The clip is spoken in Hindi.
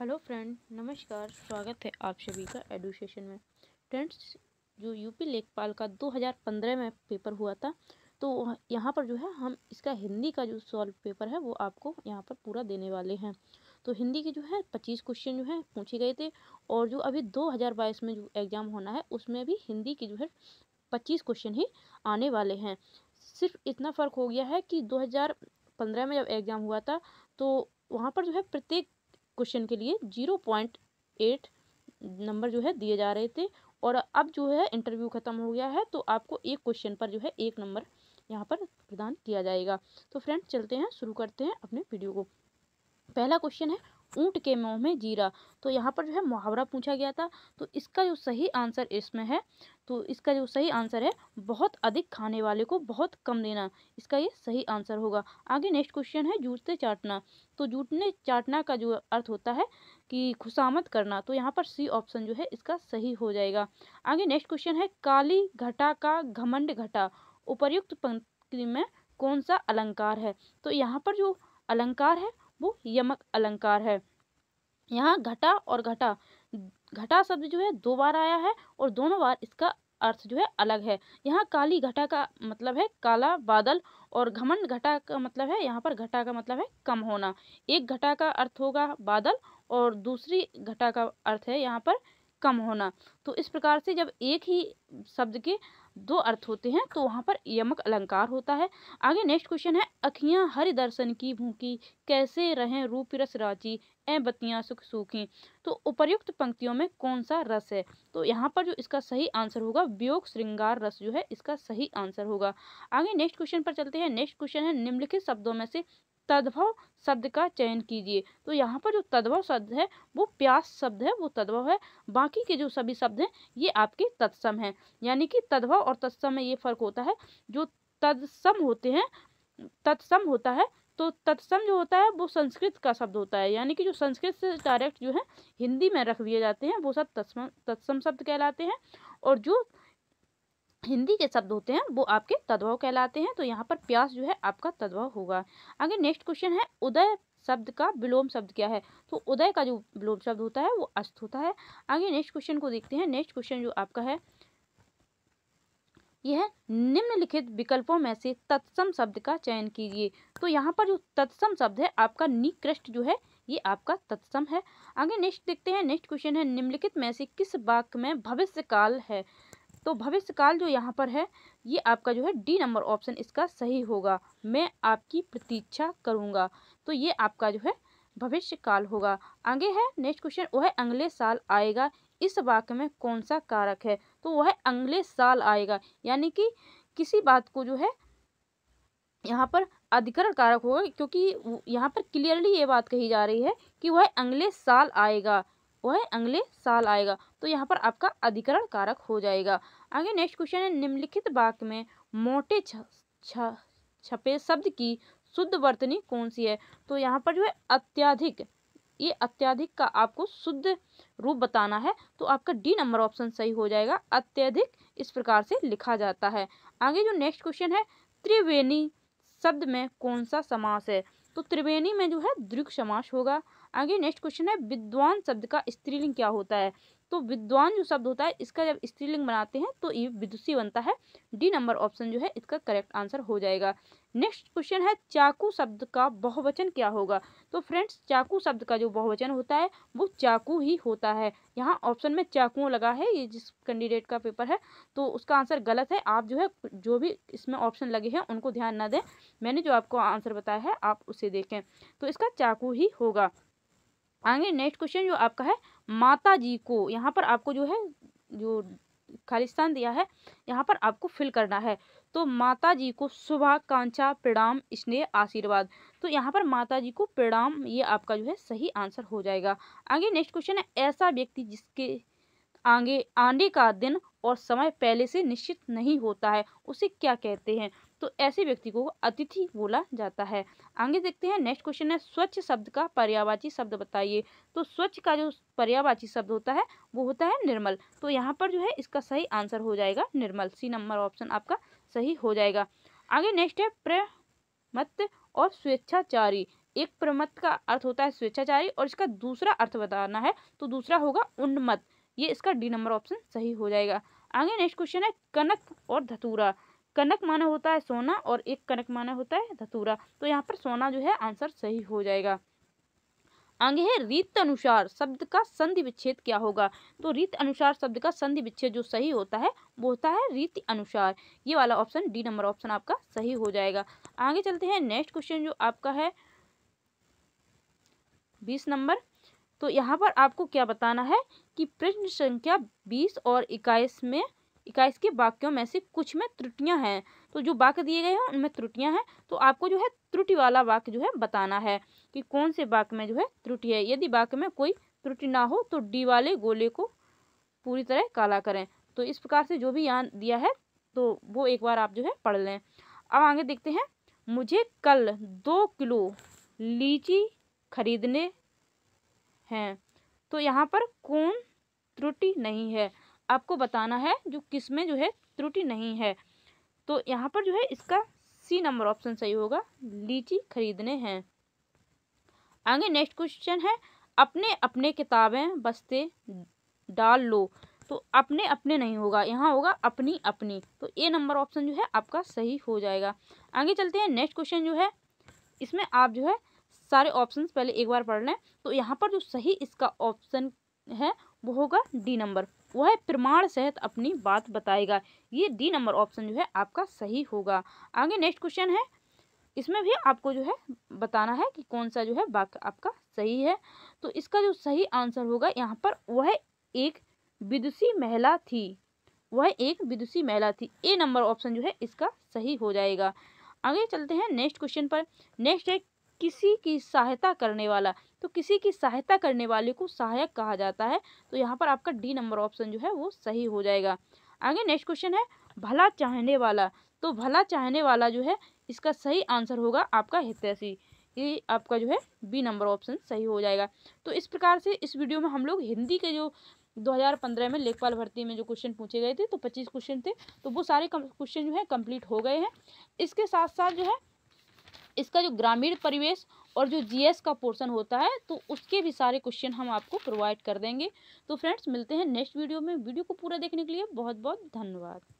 हेलो फ्रेंड नमस्कार स्वागत है आप सभी का एडुकेशन में फ्रेंड्स जो यूपी लेखपाल का 2015 में पेपर हुआ था तो यहाँ पर जो है हम इसका हिंदी का जो सॉल्व पेपर है वो आपको यहाँ पर पूरा देने वाले हैं तो हिंदी के जो है पच्चीस क्वेश्चन जो है पूछे गए थे और जो अभी 2022 में जो एग्ज़ाम होना है उसमें भी हिंदी की जो है पच्चीस क्वेश्चन ही आने वाले हैं सिर्फ इतना फ़र्क हो गया है कि पंद्रह में जब एग्ज़ाम हुआ था तो वहाँ पर जो है प्रत्येक क्वेश्चन के लिए जीरो पॉइंट एट नंबर जो है दिए जा रहे थे और अब जो है इंटरव्यू ख़त्म हो गया है तो आपको एक क्वेश्चन पर जो है एक नंबर यहाँ पर प्रदान किया जाएगा तो फ्रेंड चलते हैं शुरू करते हैं अपने वीडियो को पहला क्वेश्चन है ऊँट के मुँह में जीरा तो यहाँ पर जो है मुहावरा पूछा गया था तो इसका जो सही आंसर इसमें है तो इसका जो सही आंसर है बहुत अधिक खाने वाले को बहुत कम देना इसका ये सही आंसर होगा आगे नेक्स्ट क्वेश्चन है जूटते चाटना तो जूटने चाटना का जो अर्थ होता है कि खुशामद करना तो यहाँ पर सी ऑप्शन जो है इसका सही हो जाएगा आगे नेक्स्ट क्वेश्चन है काली घटा का घमंड घटा उपर्युक्त पंक्ति में कौन सा अलंकार है तो यहाँ पर जो अलंकार है वो यमक अलंकार है यहाँ घटा और घटा घटा शब्द जो है दो बार आया है और दोनों बार इसका अर्थ जो है अलग है यहाँ काली घटा का मतलब है काला बादल और घमंड घटा का मतलब है यहाँ पर घटा का मतलब है कम होना एक घटा का अर्थ होगा बादल और दूसरी घटा का अर्थ है यहाँ पर कम होना तो इस प्रकार से जब एक ही शब्द के दो अर्थ होते हैं तो वहाँ पर यमक अलंकार होता है आगे नेक्स्ट क्वेश्चन है अखियाँ हरि दर्शन की भूखी कैसे रहें रूप रस राची ए बत्तियाँ सुख सूखी तो उपर्युक्त पंक्तियों में कौन सा रस है तो यहाँ पर जो इसका सही आंसर होगा व्योग श्रृंगार रस जो है इसका सही आंसर होगा आगे नेक्स्ट क्वेश्चन पर चलते हैं नेक्स्ट क्वेश्चन है निम्नलिखित शब्दों में से तद्भव शब्द का चयन कीजिए तो यहाँ पर जो तद्भव शब्द है वो प्यास शब्द है वो तद्भव है बाकी के जो सभी शब्द हैं ये आपके तत्सम हैं यानी कि तद्भव और तत्सम में ये फर्क होता है जो तत्सम होते हैं तत्सम होता है तो तत्सम जो होता है वो संस्कृत का शब्द होता है यानी कि जो संस्कृत से डायरेक्ट जो है हिंदी में रख दिए जाते हैं वो सब तत्सम तत्सम शब्द कहलाते हैं और जो हिंदी के शब्द होते हैं वो आपके तद्भव कहलाते हैं तो यहाँ पर प्यास जो है आपका तद्भव होगा आगे नेक्स्ट क्वेश्चन है उदय शब्द का विलोम शब्द क्या है तो उदय का जो विलोम शब्द होता है वो अस्त होता है आगे नेक्स्ट क्वेश्चन को देखते हैं नेक्स्ट क्वेश्चन जो आपका है यह निम्नलिखित विकल्पों में से तत्सम शब्द का चयन कीजिए तो यहाँ पर जो तत्सम शब्द है आपका निकृष्ट जो है ये आपका तत्सम है आगे नेक्स्ट देखते हैं नेक्स्ट क्वेश्चन है निम्नलिखित में से किस वाक्य में भविष्य काल है तो भविष्य काल जो यहाँ पर है ये आपका जो है डी नंबर ऑप्शन इसका सही होगा मैं आपकी प्रतीक्षा करूँगा तो ये आपका जो है काल होगा आगे है नेक्स्ट क्वेश्चन वह अगले साल आएगा इस वाक्य में कौन सा कारक है तो वह अगले साल आएगा यानी कि किसी बात को जो है यहाँ पर अधिकरण कारक होगा क्योंकि यहाँ पर क्लियरली ये बात कही जा रही है कि वह अगले साल आएगा वह अगले साल आएगा तो यहाँ पर आपका अधिकरण कारक हो जाएगा आगे नेक्स्ट क्वेश्चन है निम्नलिखित वाक्य में मोटे छपे शब्द की शुद्ध वर्तनी कौन सी है तो यहाँ पर जो है अत्याधिक ये अत्याधिक का आपको शुद्ध रूप बताना है तो आपका डी नंबर ऑप्शन सही हो जाएगा अत्यधिक इस प्रकार से लिखा जाता है आगे जो नेक्स्ट क्वेश्चन है त्रिवेणी शब्द में कौन सा समास है तो त्रिवेणी में जो है द्रुक समास होगा आगे नेक्स्ट क्वेश्चन है विद्वान शब्द का स्त्रीलिंग क्या होता है तो विद्वान जो शब्द होता है इसका जब स्त्रीलिंग बनाते हैं तो ये विदुषी बनता है डी नंबर ऑप्शन जो है इसका करेक्ट आंसर हो जाएगा नेक्स्ट क्वेश्चन है चाकू शब्द का बहुवचन क्या होगा तो फ्रेंड्स चाकू शब्द का जो बहुवचन होता है वो चाकू ही होता है यहाँ ऑप्शन में चाकू लगा है ये जिस कैंडिडेट का पेपर है तो उसका आंसर गलत है आप जो है जो भी इसमें ऑप्शन लगे हैं उनको ध्यान ना दें मैंने जो आपको आंसर बताया है आप उसे देखें तो इसका चाकू ही होगा आगे नेक्स्ट क्वेश्चन जो आपका है माता जी को यहाँ पर आपको जो है जो खाली स्थान दिया है यहाँ पर आपको फिल करना है तो माता जी को सुबह कांचा प्रणाम स्नेह आशीर्वाद तो यहाँ पर माता जी को प्रणाम ये आपका जो है सही आंसर हो जाएगा आगे नेक्स्ट क्वेश्चन है ऐसा व्यक्ति जिसके आगे आने का दिन और समय पहले से निश्चित नहीं होता है उसे क्या कहते हैं तो ऐसे व्यक्ति को अतिथि बोला जाता है आगे देखते हैं नेक्स्ट क्वेश्चन है स्वच्छ शब्द का पर्यावाची शब्द बताइए तो स्वच्छ का जो पर्यावाची शब्द होता है वो होता है निर्मल तो यहाँ पर जो है इसका सही आंसर हो जाएगा निर्मल सी नंबर ऑप्शन आपका सही हो जाएगा आगे नेक्स्ट है प्रमत्त और स्वेच्छाचारी एक प्रमत्त का अर्थ होता है स्वेच्छाचारी और इसका दूसरा अर्थ बताना है तो दूसरा होगा उन्मत ये इसका डी नंबर ऑप्शन सही हो जाएगा आगे नेक्स्ट क्वेश्चन है कनक और धतूरा कनक माना होता है सोना और एक कनक माना होता है धतूरा तो यहाँ पर सोना जो है आंसर सही हो जाएगा आगे है रीत अनुसार शब्द का संधि विच्छेद क्या होगा तो रीत अनुसार शब्द का संधि विच्छेद जो सही होता है वो होता है रीति अनुसार ये वाला ऑप्शन डी नंबर ऑप्शन आपका सही हो जाएगा आगे चलते हैं नेक्स्ट क्वेश्चन जो आपका है बीस नंबर तो यहाँ पर आपको क्या बताना है कि प्रश्न संख्या बीस और इक्कीस में इक्कीस के वाक्यों में से कुछ में त्रुटियाँ हैं तो जो वाक्य दिए गए हैं उनमें त्रुटियाँ हैं तो आपको जो है त्रुटि वाला वाक्य जो है बताना है कि कौन से वाक्य में जो है त्रुटि है यदि वाक्य में कोई त्रुटि ना हो तो डी वाले गोले को पूरी तरह काला करें तो इस प्रकार से जो भी यहाँ दिया है तो वो एक बार आप जो है पढ़ लें अब आगे देखते हैं मुझे कल दो किलो लीची खरीदने हैं तो यहाँ पर कौन त्रुटि नहीं है आपको बताना है जो किस में जो है त्रुटि नहीं है तो यहाँ पर जो है इसका सी नंबर ऑप्शन सही होगा लीची खरीदने हैं आगे नेक्स्ट क्वेश्चन है अपने अपने किताबें बस्ते डाल लो तो अपने अपने नहीं होगा यहाँ होगा अपनी अपनी तो ए नंबर ऑप्शन जो है आपका सही हो जाएगा आगे चलते हैं नेक्स्ट क्वेश्चन जो है इसमें आप जो है सारे ऑप्शंस पहले एक बार पढ़ लें तो यहाँ पर जो सही इसका ऑप्शन है वो होगा डी नंबर वह प्रमाण सहित अपनी बात बताएगा ये डी नंबर ऑप्शन जो है आपका सही होगा आगे नेक्स्ट क्वेश्चन है इसमें भी आपको जो है बताना है कि कौन सा जो है वाक्य आपका सही है तो इसका जो सही आंसर होगा यहाँ पर वह एक विदुषी महिला थी वह एक विदुषी महिला थी ए नंबर ऑप्शन जो है इसका सही हो जाएगा आगे चलते हैं नेक्स्ट क्वेश्चन पर नेक्स्ट है किसी की सहायता करने वाला तो किसी की सहायता करने वाले को सहायक कहा जाता है तो यहाँ पर आपका डी नंबर ऑप्शन जो है वो सही हो जाएगा आगे नेक्स्ट क्वेश्चन है भला चाहने वाला तो भला चाहने वाला जो है इसका सही आंसर होगा आपका हितैषी ये आपका जो है बी नंबर ऑप्शन सही हो जाएगा तो इस प्रकार से इस वीडियो में हम लोग हिंदी के जो 2015 में लेखपाल भर्ती में जो क्वेश्चन पूछे गए थे तो 25 क्वेश्चन थे तो वो सारे क्वेश्चन जो है कंप्लीट हो गए हैं इसके साथ साथ जो है इसका जो ग्रामीण परिवेश और जो जीएस का पोर्शन होता है तो उसके भी सारे क्वेश्चन हम आपको प्रोवाइड कर देंगे तो फ्रेंड्स मिलते हैं नेक्स्ट वीडियो में वीडियो को पूरा देखने के लिए बहुत बहुत धन्यवाद